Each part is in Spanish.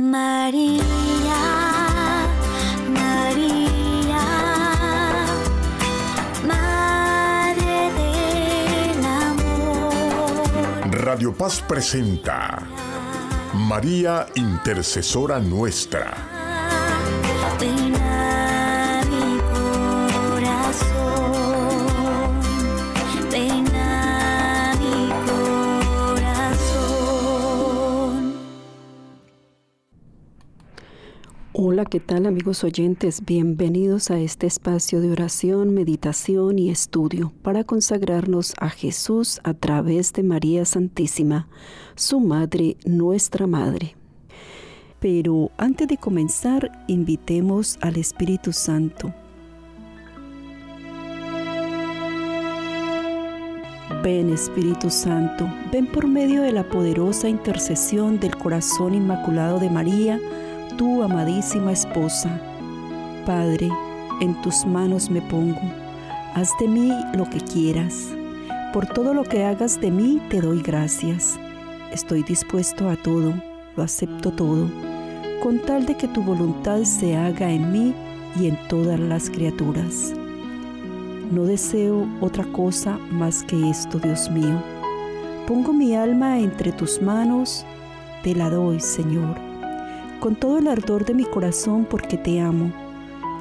María, María, Madre del Amor. Radio Paz presenta María Intercesora Nuestra Hola, ¿qué tal amigos oyentes? Bienvenidos a este espacio de oración, meditación y estudio para consagrarnos a Jesús a través de María Santísima, su Madre, nuestra Madre. Pero antes de comenzar, invitemos al Espíritu Santo. Ven Espíritu Santo, ven por medio de la poderosa intercesión del corazón inmaculado de María, tú, amadísima esposa. Padre, en tus manos me pongo, haz de mí lo que quieras. Por todo lo que hagas de mí te doy gracias. Estoy dispuesto a todo, lo acepto todo, con tal de que tu voluntad se haga en mí y en todas las criaturas. No deseo otra cosa más que esto, Dios mío. Pongo mi alma entre tus manos, te la doy, Señor con todo el ardor de mi corazón porque te amo.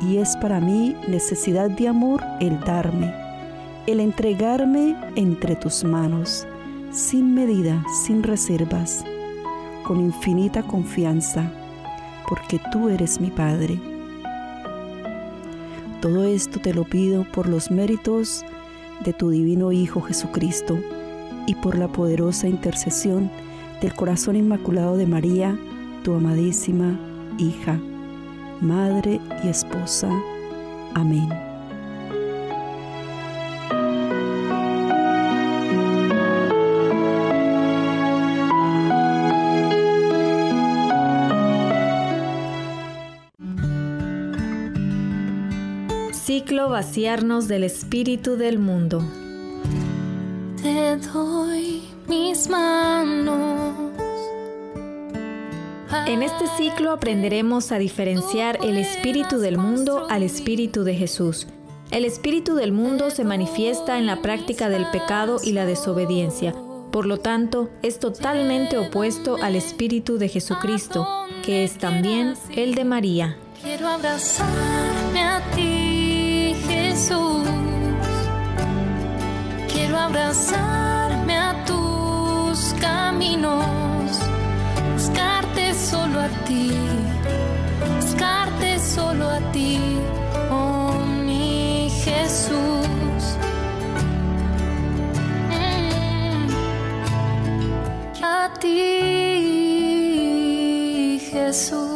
Y es para mí necesidad de amor el darme, el entregarme entre tus manos, sin medida, sin reservas, con infinita confianza, porque tú eres mi Padre. Todo esto te lo pido por los méritos de tu Divino Hijo Jesucristo y por la poderosa intercesión del Corazón Inmaculado de María, amadísima hija, madre y esposa. Amén. Ciclo Vaciarnos del Espíritu del Mundo. Te doy mis manos en este ciclo aprenderemos a diferenciar el espíritu del mundo al espíritu de Jesús. El espíritu del mundo se manifiesta en la práctica del pecado y la desobediencia. Por lo tanto, es totalmente opuesto al espíritu de Jesucristo, que es también el de María. Quiero abrazarme a ti, Jesús. Quiero abrazarme a tus caminos a ti, buscarte solo a ti, oh mi Jesús. Mm. a ti, Jesús.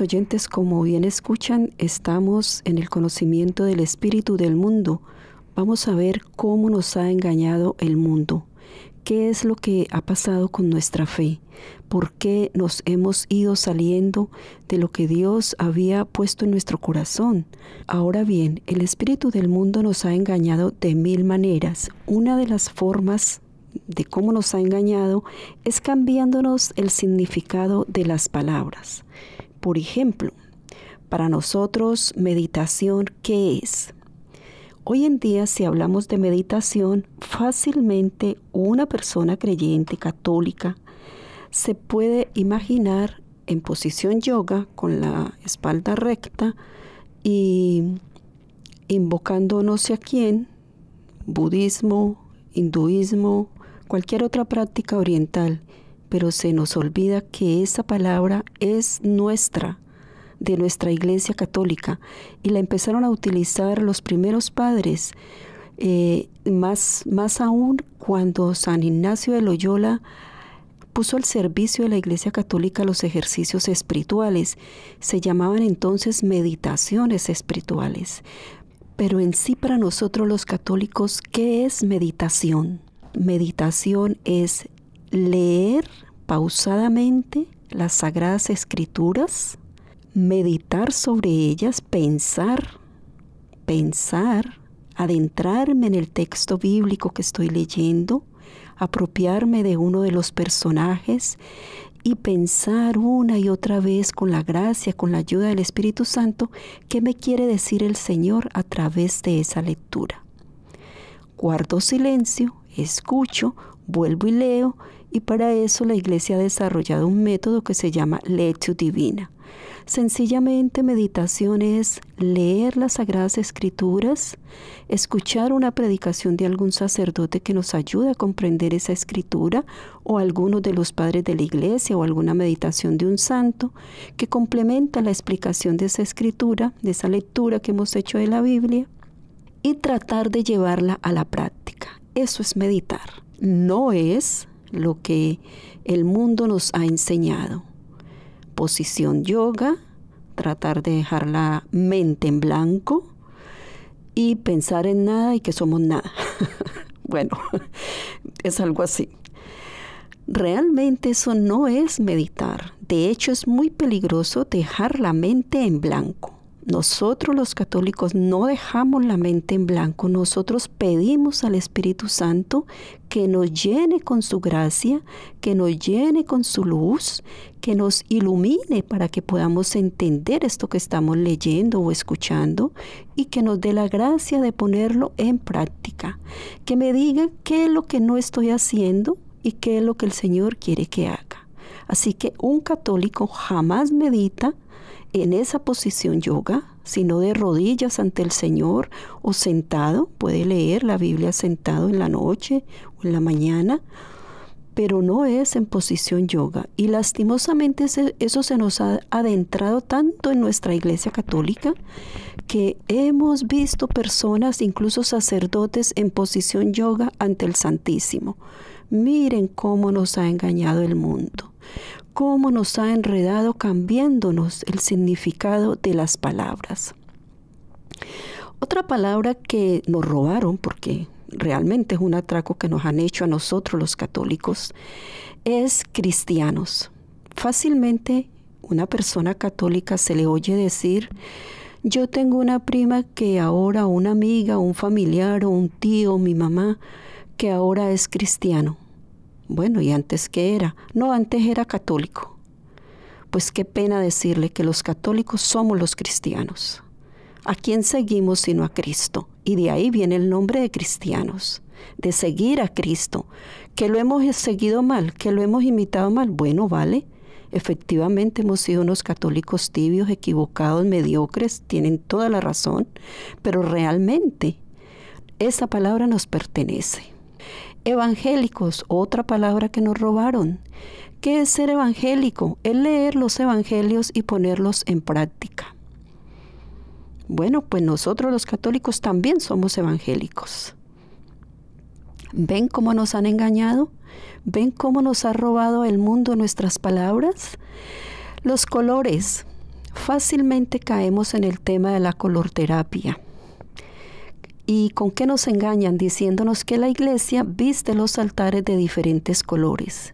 oyentes, como bien escuchan, estamos en el conocimiento del espíritu del mundo. Vamos a ver cómo nos ha engañado el mundo. ¿Qué es lo que ha pasado con nuestra fe? ¿Por qué nos hemos ido saliendo de lo que Dios había puesto en nuestro corazón? Ahora bien, el espíritu del mundo nos ha engañado de mil maneras. Una de las formas de cómo nos ha engañado es cambiándonos el significado de las palabras. Por ejemplo, para nosotros, meditación, ¿qué es? Hoy en día, si hablamos de meditación, fácilmente una persona creyente católica se puede imaginar en posición yoga con la espalda recta y invocando no sé a quién, budismo, hinduismo, cualquier otra práctica oriental pero se nos olvida que esa palabra es nuestra, de nuestra Iglesia Católica, y la empezaron a utilizar los primeros padres, eh, más, más aún cuando San Ignacio de Loyola puso al servicio de la Iglesia Católica los ejercicios espirituales. Se llamaban entonces meditaciones espirituales. Pero en sí para nosotros los católicos, ¿qué es meditación? Meditación es leer pausadamente las sagradas escrituras, meditar sobre ellas, pensar, pensar, adentrarme en el texto bíblico que estoy leyendo, apropiarme de uno de los personajes y pensar una y otra vez con la gracia, con la ayuda del Espíritu Santo, qué me quiere decir el Señor a través de esa lectura. Guardo silencio, escucho, vuelvo y leo y para eso la Iglesia ha desarrollado un método que se llama Lectio Divina. Sencillamente meditación es leer las Sagradas Escrituras, escuchar una predicación de algún sacerdote que nos ayude a comprender esa escritura o alguno de los padres de la iglesia o alguna meditación de un santo que complementa la explicación de esa escritura, de esa lectura que hemos hecho de la Biblia y tratar de llevarla a la práctica. Eso es meditar. No es lo que el mundo nos ha enseñado. Posición yoga, tratar de dejar la mente en blanco y pensar en nada y que somos nada. bueno, es algo así. Realmente eso no es meditar. De hecho, es muy peligroso dejar la mente en blanco. Nosotros los católicos no dejamos la mente en blanco, nosotros pedimos al Espíritu Santo que nos llene con su gracia, que nos llene con su luz, que nos ilumine para que podamos entender esto que estamos leyendo o escuchando y que nos dé la gracia de ponerlo en práctica, que me diga qué es lo que no estoy haciendo y qué es lo que el Señor quiere que haga. Así que un católico jamás medita en esa posición yoga, sino de rodillas ante el Señor o sentado, puede leer la Biblia sentado en la noche o en la mañana, pero no es en posición yoga. Y lastimosamente eso se nos ha adentrado tanto en nuestra iglesia católica que hemos visto personas, incluso sacerdotes, en posición yoga ante el Santísimo. Miren cómo nos ha engañado el mundo cómo nos ha enredado cambiándonos el significado de las palabras. Otra palabra que nos robaron, porque realmente es un atraco que nos han hecho a nosotros los católicos, es cristianos. Fácilmente una persona católica se le oye decir, yo tengo una prima que ahora, una amiga, un familiar o un tío, mi mamá, que ahora es cristiano. Bueno, ¿y antes qué era? No, antes era católico. Pues qué pena decirle que los católicos somos los cristianos. ¿A quién seguimos sino a Cristo? Y de ahí viene el nombre de cristianos, de seguir a Cristo. Que lo hemos seguido mal, que lo hemos imitado mal, bueno, vale. Efectivamente hemos sido unos católicos tibios, equivocados, mediocres, tienen toda la razón, pero realmente esa palabra nos pertenece evangélicos, otra palabra que nos robaron. ¿Qué es ser evangélico? Es leer los evangelios y ponerlos en práctica. Bueno, pues nosotros los católicos también somos evangélicos. ¿Ven cómo nos han engañado? ¿Ven cómo nos ha robado el mundo nuestras palabras? Los colores. Fácilmente caemos en el tema de la colorterapia. ¿Y con qué nos engañan diciéndonos que la iglesia viste los altares de diferentes colores?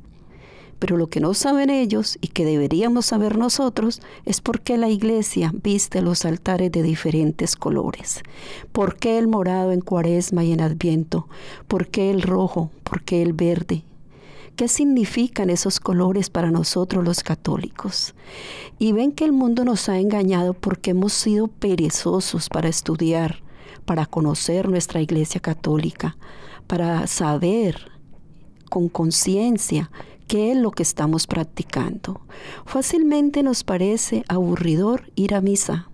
Pero lo que no saben ellos y que deberíamos saber nosotros es por qué la iglesia viste los altares de diferentes colores. ¿Por qué el morado en cuaresma y en adviento? ¿Por qué el rojo? ¿Por qué el verde? ¿Qué significan esos colores para nosotros los católicos? Y ven que el mundo nos ha engañado porque hemos sido perezosos para estudiar, para conocer nuestra Iglesia Católica, para saber con conciencia qué es lo que estamos practicando. Fácilmente nos parece aburridor ir a misa,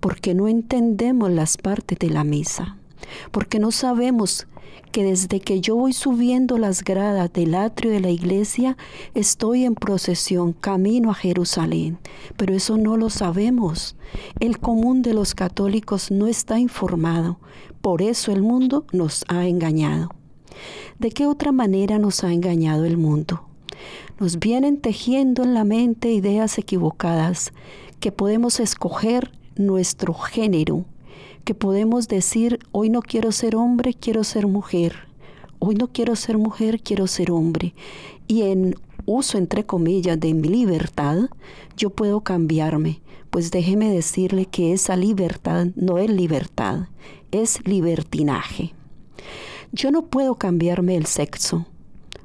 porque no entendemos las partes de la misa porque no sabemos que desde que yo voy subiendo las gradas del atrio de la iglesia, estoy en procesión, camino a Jerusalén. Pero eso no lo sabemos. El común de los católicos no está informado. Por eso el mundo nos ha engañado. ¿De qué otra manera nos ha engañado el mundo? Nos vienen tejiendo en la mente ideas equivocadas que podemos escoger nuestro género, que podemos decir, hoy no quiero ser hombre, quiero ser mujer. Hoy no quiero ser mujer, quiero ser hombre. Y en uso, entre comillas, de mi libertad, yo puedo cambiarme. Pues déjeme decirle que esa libertad no es libertad, es libertinaje. Yo no puedo cambiarme el sexo.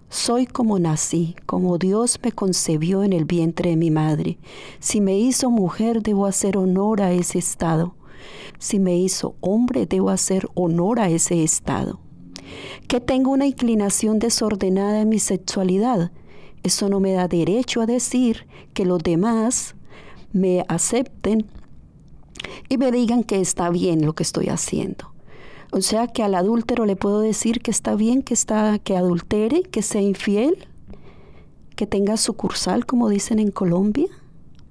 Soy como nací, como Dios me concebió en el vientre de mi madre. Si me hizo mujer, debo hacer honor a ese estado. Si me hizo hombre, debo hacer honor a ese estado. Que tengo una inclinación desordenada en mi sexualidad. Eso no me da derecho a decir que los demás me acepten y me digan que está bien lo que estoy haciendo. O sea que al adúltero le puedo decir que está bien, que está, que adultere, que sea infiel, que tenga sucursal, como dicen en Colombia.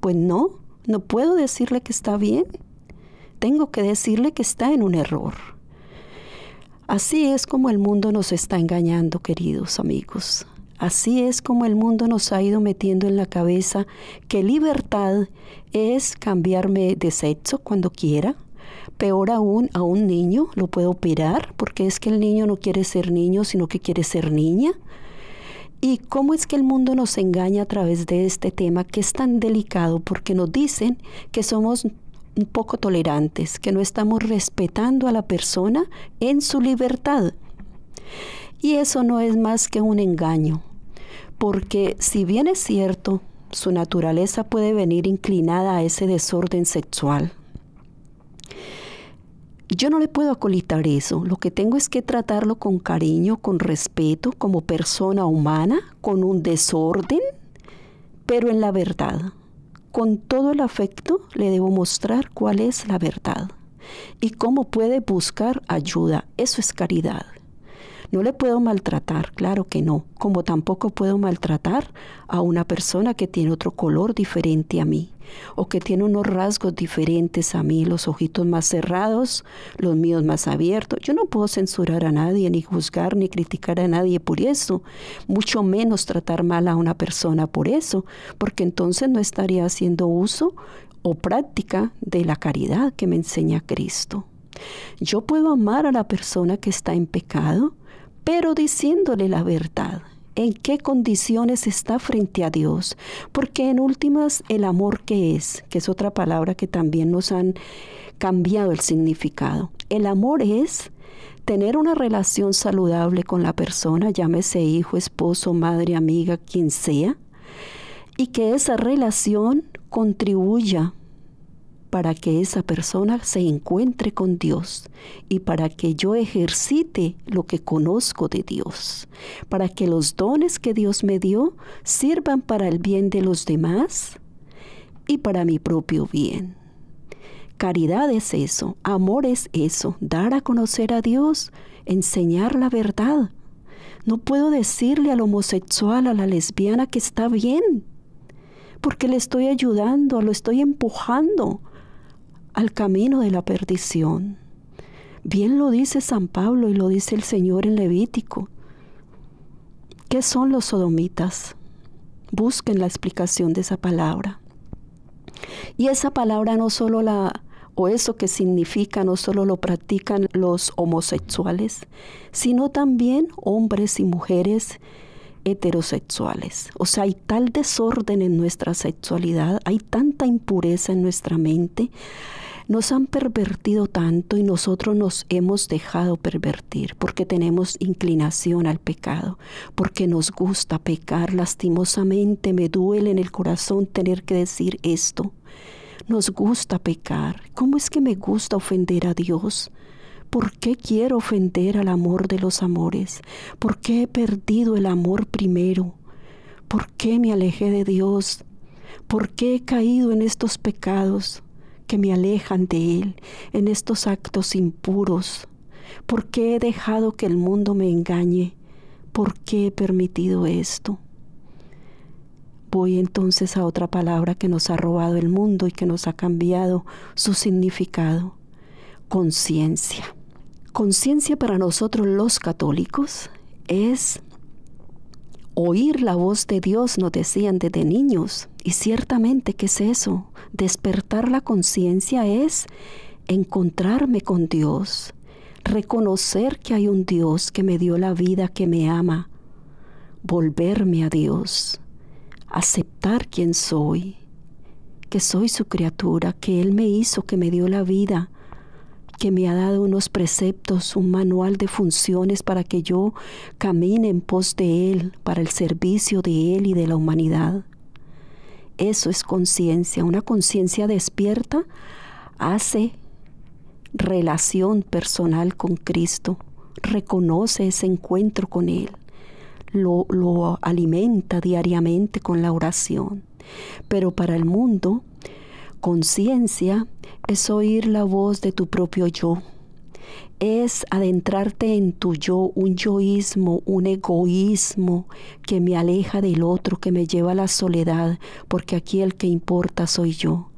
Pues no, no puedo decirle que está bien tengo que decirle que está en un error. Así es como el mundo nos está engañando, queridos amigos. Así es como el mundo nos ha ido metiendo en la cabeza que libertad es cambiarme de sexo cuando quiera. Peor aún, a un niño lo puedo operar porque es que el niño no quiere ser niño, sino que quiere ser niña. ¿Y cómo es que el mundo nos engaña a través de este tema que es tan delicado? Porque nos dicen que somos un poco tolerantes, que no estamos respetando a la persona en su libertad. Y eso no es más que un engaño, porque si bien es cierto, su naturaleza puede venir inclinada a ese desorden sexual. Yo no le puedo acolitar eso, lo que tengo es que tratarlo con cariño, con respeto, como persona humana, con un desorden, pero en la verdad con todo el afecto le debo mostrar cuál es la verdad y cómo puede buscar ayuda. Eso es caridad. No le puedo maltratar, claro que no, como tampoco puedo maltratar a una persona que tiene otro color diferente a mí o que tiene unos rasgos diferentes a mí, los ojitos más cerrados, los míos más abiertos. Yo no puedo censurar a nadie, ni juzgar, ni criticar a nadie por eso, mucho menos tratar mal a una persona por eso, porque entonces no estaría haciendo uso o práctica de la caridad que me enseña Cristo. Yo puedo amar a la persona que está en pecado, pero diciéndole la verdad en qué condiciones está frente a Dios, porque en últimas el amor que es, que es otra palabra que también nos han cambiado el significado. El amor es tener una relación saludable con la persona, llámese hijo, esposo, madre, amiga, quien sea, y que esa relación contribuya para que esa persona se encuentre con Dios y para que yo ejercite lo que conozco de Dios, para que los dones que Dios me dio sirvan para el bien de los demás y para mi propio bien. Caridad es eso, amor es eso, dar a conocer a Dios, enseñar la verdad. No puedo decirle al homosexual, a la lesbiana que está bien, porque le estoy ayudando, lo estoy empujando al camino de la perdición. Bien lo dice San Pablo y lo dice el Señor en Levítico. ¿Qué son los sodomitas? Busquen la explicación de esa palabra. Y esa palabra no solo la, o eso que significa, no solo lo practican los homosexuales, sino también hombres y mujeres heterosexuales. O sea, hay tal desorden en nuestra sexualidad, hay tanta impureza en nuestra mente, nos han pervertido tanto y nosotros nos hemos dejado pervertir porque tenemos inclinación al pecado, porque nos gusta pecar. Lastimosamente me duele en el corazón tener que decir esto. Nos gusta pecar. ¿Cómo es que me gusta ofender a Dios? ¿Por qué quiero ofender al amor de los amores? ¿Por qué he perdido el amor primero? ¿Por qué me alejé de Dios? ¿Por qué he caído en estos pecados que me alejan de Él, en estos actos impuros? ¿Por qué he dejado que el mundo me engañe? ¿Por qué he permitido esto? Voy entonces a otra palabra que nos ha robado el mundo y que nos ha cambiado su significado conciencia. Conciencia para nosotros los católicos es oír la voz de Dios, nos decían desde niños. Y ciertamente, ¿qué es eso? Despertar la conciencia es encontrarme con Dios, reconocer que hay un Dios que me dio la vida, que me ama, volverme a Dios, aceptar quién soy, que soy su criatura, que Él me hizo, que me dio la vida, que me ha dado unos preceptos, un manual de funciones para que yo camine en pos de Él, para el servicio de Él y de la humanidad. Eso es conciencia. Una conciencia despierta hace relación personal con Cristo, reconoce ese encuentro con Él, lo, lo alimenta diariamente con la oración. Pero para el mundo, Conciencia es oír la voz de tu propio yo. Es adentrarte en tu yo, un yoísmo, un egoísmo que me aleja del otro, que me lleva a la soledad, porque aquí el que importa soy yo,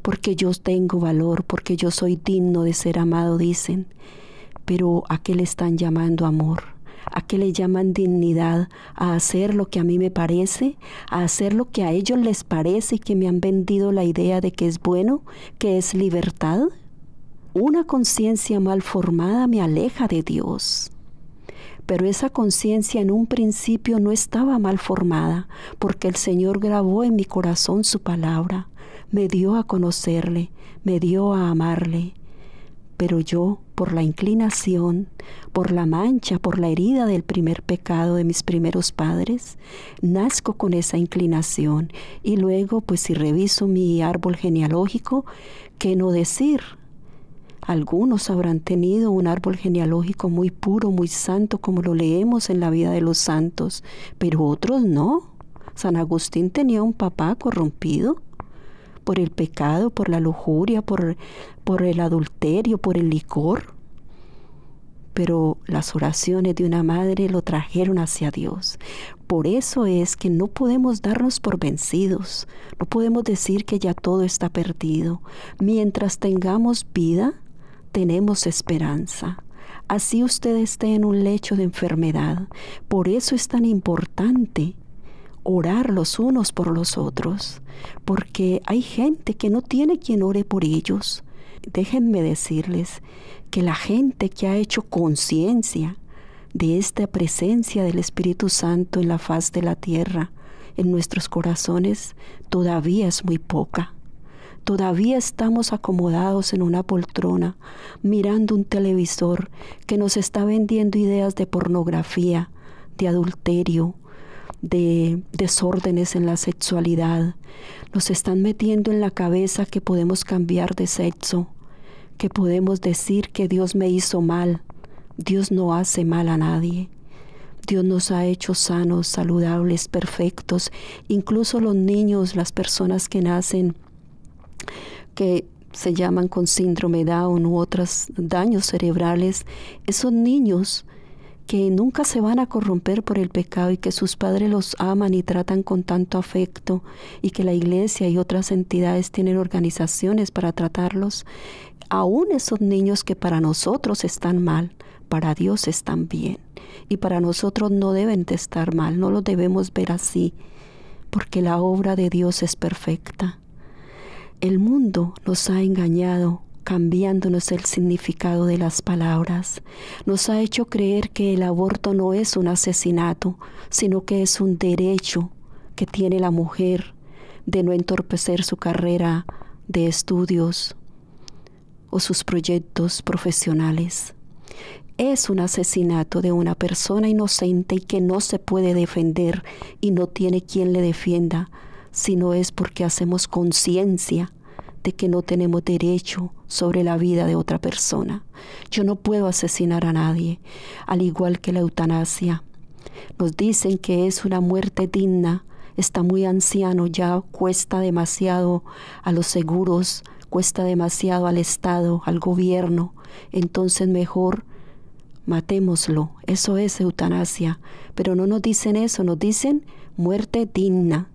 porque yo tengo valor, porque yo soy digno de ser amado, dicen. Pero ¿a qué le están llamando amor? a qué le llaman dignidad, a hacer lo que a mí me parece, a hacer lo que a ellos les parece y que me han vendido la idea de que es bueno, que es libertad? Una conciencia mal formada me aleja de Dios. Pero esa conciencia en un principio no estaba mal formada, porque el Señor grabó en mi corazón su palabra, me dio a conocerle, me dio a amarle, pero yo, por la inclinación, por la mancha, por la herida del primer pecado de mis primeros padres, nazco con esa inclinación. Y luego, pues si reviso mi árbol genealógico, ¿qué no decir? Algunos habrán tenido un árbol genealógico muy puro, muy santo, como lo leemos en la vida de los santos, pero otros no. San Agustín tenía un papá corrompido por el pecado, por la lujuria, por, por el adulterio, por el licor. Pero las oraciones de una madre lo trajeron hacia Dios. Por eso es que no podemos darnos por vencidos, no podemos decir que ya todo está perdido. Mientras tengamos vida, tenemos esperanza así usted esté en un lecho de enfermedad. Por eso es tan importante orar los unos por los otros, porque hay gente que no tiene quien ore por ellos. Déjenme decirles que la gente que ha hecho conciencia de esta presencia del Espíritu Santo en la faz de la tierra, en nuestros corazones, todavía es muy poca. Todavía estamos acomodados en una poltrona, mirando un televisor que nos está vendiendo ideas de pornografía, de adulterio, de desórdenes en la sexualidad. Nos están metiendo en la cabeza que podemos cambiar de sexo, que podemos decir que Dios me hizo mal. Dios no hace mal a nadie. Dios nos ha hecho sanos, saludables, perfectos. Incluso los niños, las personas que nacen, que se llaman con síndrome Down u otros daños cerebrales, esos niños que nunca se van a corromper por el pecado y que sus padres los aman y tratan con tanto afecto y que la iglesia y otras entidades tienen organizaciones para tratarlos, aún esos niños que para nosotros están mal, para Dios están bien y para nosotros no deben de estar mal, no los debemos ver así, porque la obra de Dios es perfecta. El mundo nos ha engañado cambiándonos el significado de las palabras. Nos ha hecho creer que el aborto no es un asesinato, sino que es un derecho que tiene la mujer de no entorpecer su carrera de estudios o sus proyectos profesionales. Es un asesinato de una persona inocente y que no se puede defender y no tiene quien le defienda, sino es porque hacemos conciencia que no tenemos derecho sobre la vida de otra persona. Yo no puedo asesinar a nadie, al igual que la eutanasia. Nos dicen que es una muerte digna, está muy anciano, ya cuesta demasiado a los seguros, cuesta demasiado al Estado, al gobierno, entonces mejor matémoslo. Eso es eutanasia. Pero no nos dicen eso, nos dicen muerte digna.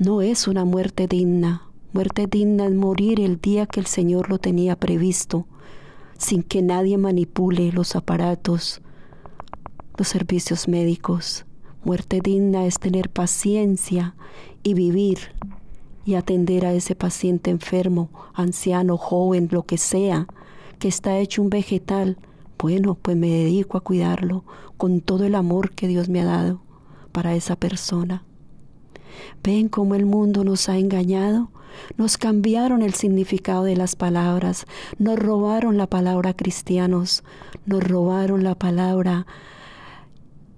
No es una muerte digna muerte digna es morir el día que el Señor lo tenía previsto, sin que nadie manipule los aparatos, los servicios médicos. Muerte digna es tener paciencia y vivir y atender a ese paciente enfermo, anciano, joven, lo que sea, que está hecho un vegetal. Bueno, pues me dedico a cuidarlo con todo el amor que Dios me ha dado para esa persona. ¿Ven cómo el mundo nos ha engañado? Nos cambiaron el significado de las palabras, nos robaron la palabra cristianos, nos robaron la palabra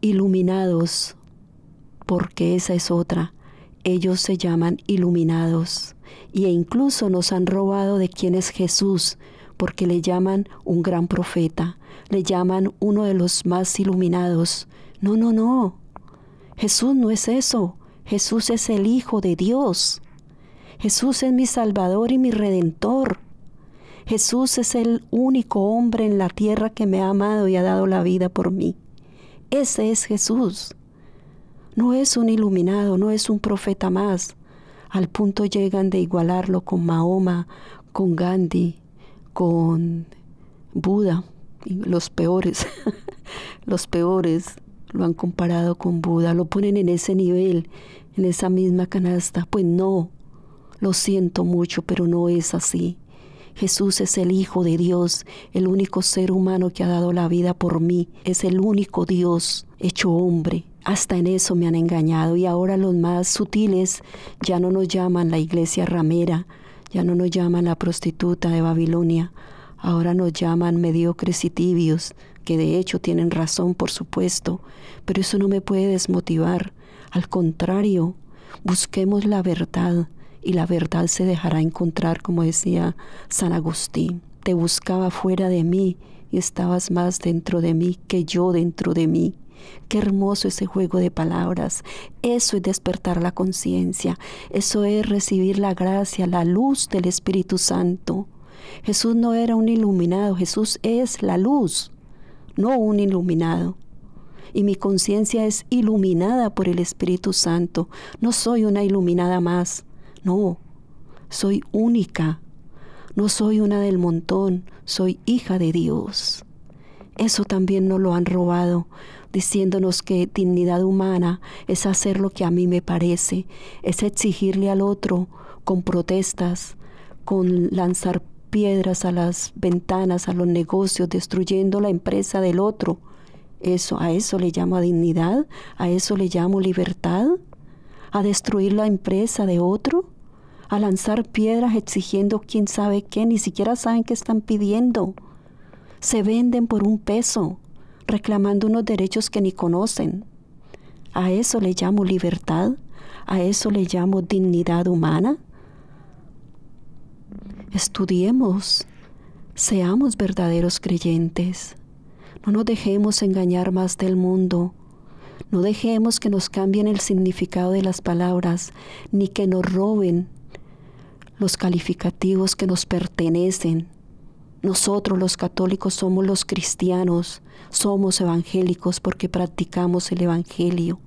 iluminados, porque esa es otra. Ellos se llaman iluminados e incluso nos han robado de quién es Jesús, porque le llaman un gran profeta, le llaman uno de los más iluminados. No, no, no. Jesús no es eso. Jesús es el Hijo de Dios. Jesús es mi Salvador y mi Redentor. Jesús es el único hombre en la tierra que me ha amado y ha dado la vida por mí. Ese es Jesús. No es un iluminado, no es un profeta más. Al punto llegan de igualarlo con Mahoma, con Gandhi, con Buda. los peores, los peores lo han comparado con Buda, lo ponen en ese nivel, en esa misma canasta. Pues no, lo siento mucho, pero no es así. Jesús es el Hijo de Dios, el único ser humano que ha dado la vida por mí, es el único Dios hecho hombre. Hasta en eso me han engañado y ahora los más sutiles ya no nos llaman la iglesia ramera, ya no nos llaman la prostituta de Babilonia, ahora nos llaman mediocres y tibios, que de hecho tienen razón, por supuesto, pero eso no me puede desmotivar. Al contrario, busquemos la verdad, y la verdad se dejará encontrar, como decía San Agustín. Te buscaba fuera de mí y estabas más dentro de mí que yo dentro de mí. Qué hermoso ese juego de palabras. Eso es despertar la conciencia. Eso es recibir la gracia, la luz del Espíritu Santo. Jesús no era un iluminado, Jesús es la luz, no un iluminado. Y mi conciencia es iluminada por el Espíritu Santo. No soy una iluminada más, no, soy única. No soy una del montón, soy hija de Dios. Eso también nos lo han robado, diciéndonos que dignidad humana es hacer lo que a mí me parece, es exigirle al otro con protestas, con lanzar piedras a las ventanas, a los negocios, destruyendo la empresa del otro. Eso, a eso le llamo dignidad, a eso le llamo libertad, a destruir la empresa de otro a lanzar piedras exigiendo quién sabe qué, ni siquiera saben qué están pidiendo. Se venden por un peso, reclamando unos derechos que ni conocen. ¿A eso le llamo libertad? ¿A eso le llamo dignidad humana? Estudiemos, seamos verdaderos creyentes. No nos dejemos engañar más del mundo. No dejemos que nos cambien el significado de las palabras, ni que nos roben los calificativos que nos pertenecen. Nosotros los católicos somos los cristianos, somos evangélicos porque practicamos el Evangelio,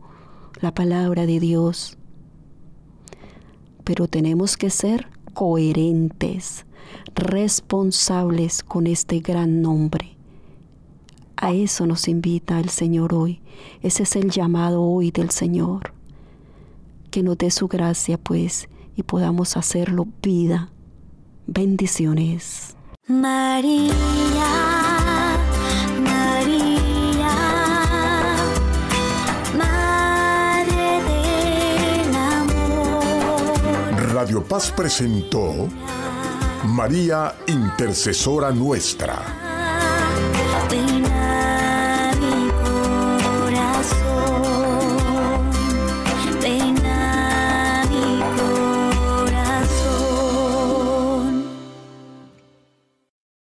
la palabra de Dios. Pero tenemos que ser coherentes, responsables con este gran nombre. A eso nos invita el Señor hoy. Ese es el llamado hoy del Señor. Que nos dé su gracia, pues, y podamos hacerlo vida. Bendiciones. María. Radio Paz presentó María Intercesora Nuestra.